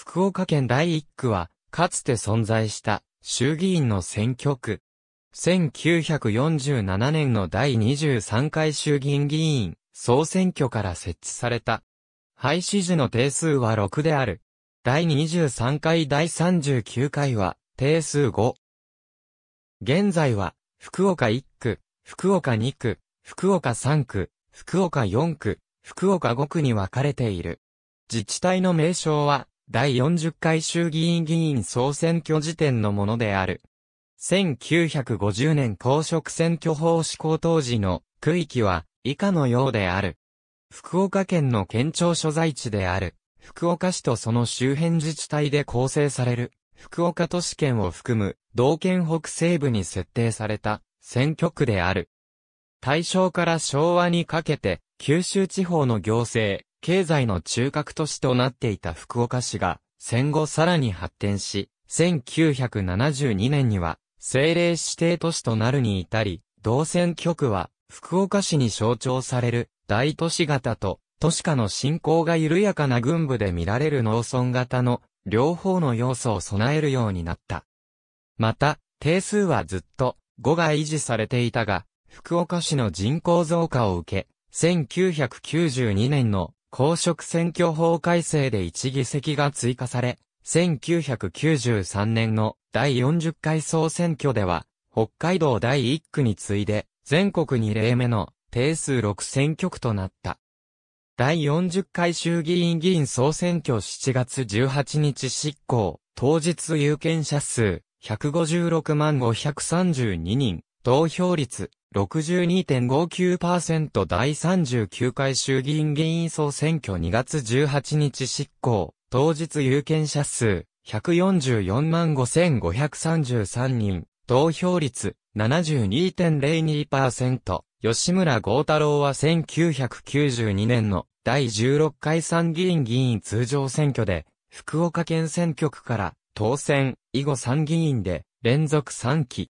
福岡県第1区は、かつて存在した衆議院の選挙区。1947年の第23回衆議院議員総選挙から設置された。廃止時の定数は6である。第23回第39回は定数5。現在は福岡1区、福岡2区、福岡3区、福岡4区、福岡5区に分かれている。自治体の名称は第40回衆議院議員総選挙時点のものである。1950年公職選挙法施行当時の区域は以下のようである。福岡県の県庁所在地である、福岡市とその周辺自治体で構成される、福岡都市圏を含む、道県北西部に設定された、選挙区である。大正から昭和にかけて、九州地方の行政、経済の中核都市となっていた福岡市が、戦後さらに発展し、1972年には、政令指定都市となるに至り、同選挙区は、福岡市に象徴される、大都市型と、都市化の進行が緩やかな軍部で見られる農村型の、両方の要素を備えるようになった。また、定数はずっと、5が維持されていたが、福岡市の人口増加を受け、1992年の公職選挙法改正で1議席が追加され、1993年の第40回総選挙では、北海道第1区に次いで、全国2例目の定数6選挙区となった。第40回衆議院議員総選挙7月18日執行、当日有権者数156万532人、投票率62.59%第39回衆議院議員総選挙2月18日執行、当日有権者数144万5533人、投票率72.02%、吉村豪太郎は1992年の第16回参議院議員通常選挙で、福岡県選挙区から当選、以後参議院で連続3期、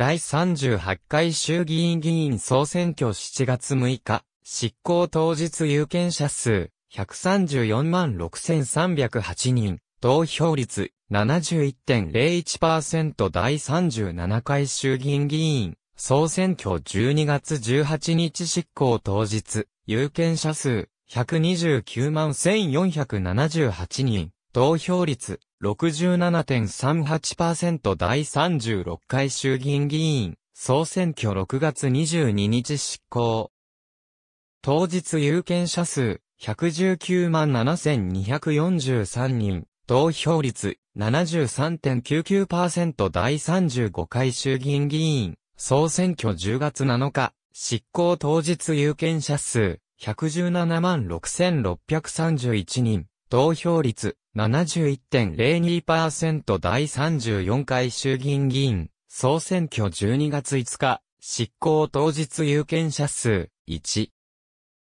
第38回衆議院議員総選挙7月6日、執行当日有権者数134万6308人、投票率71.01%第37回衆議院議員総選挙12月18日執行当日、有権者数129万1478人、投票率67.38%第36回衆議院議員、総選挙6月22日執行。当日有権者数119万7243人、投票率73.99%第35回衆議院議員、総選挙10月7日、執行当日有権者数117万6631人、投票率71.02%第34回衆議院議員、総選挙12月5日、執行当日有権者数、1。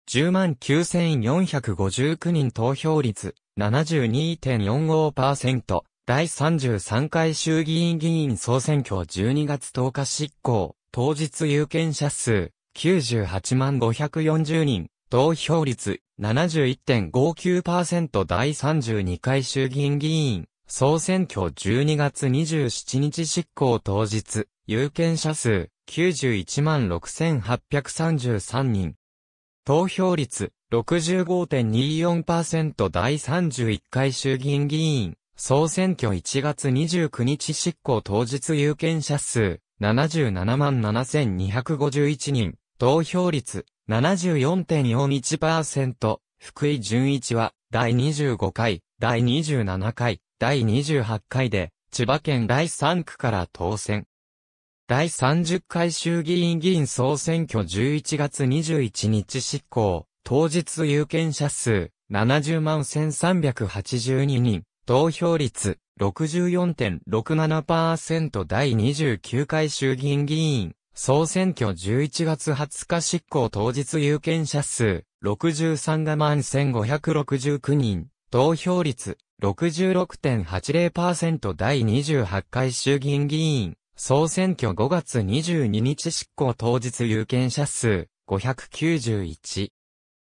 109,459人投票率、72.45%。第33回衆議院議員総選挙12月10日執行、当日有権者数、98万540人、投票率71.59%第32回衆議院議員、総選挙12月27日執行当日、有権者数91万6833人。投票率65.24%第31回衆議院議員、総選挙1月29日執行当日有権者数77万7251人。投票率74.41%、福井純一は、第25回、第27回、第28回で、千葉県第3区から当選。第30回衆議院議員総選挙11月21日執行、当日有権者数70万1382人、投票率64.67%第29回衆議院議員総選挙11月20日執行当日有権者数63万1569人、投票率66.80%第28回衆議院議員、総選挙5月22日執行当日有権者数591。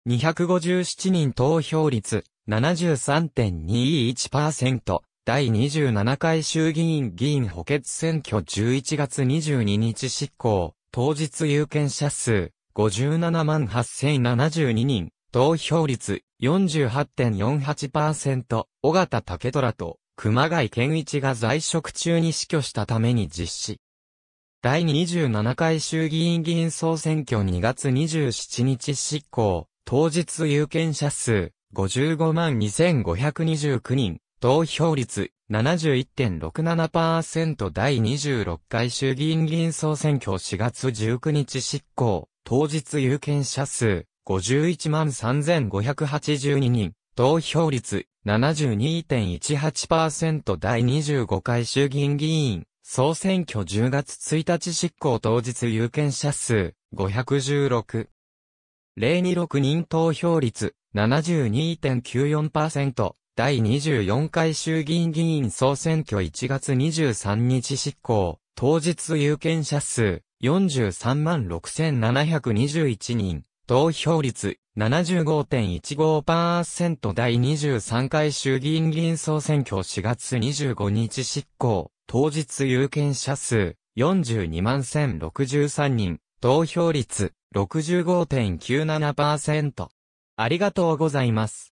257人投票率73.21%第27回衆議院議員補欠選挙11月22日執行、当日有権者数57万8072人、投票率48.48%、尾形竹虎と熊谷健一が在職中に死去したために実施。第27回衆議院議員総選挙2月27日執行、当日有権者数55万2529人、投票率71.67%第26回衆議院議員総選挙4月19日執行、当日有権者数51万3582人、投票率72.18%第25回衆議院議員総選挙10月1日執行当日有権者数516。026人投票率72.94%第24回衆議院議員総選挙1月23日執行、当日有権者数43万6721人、投票率75.15%第23回衆議院議員総選挙4月25日執行、当日有権者数42万1063人、投票率65.97%。ありがとうございます。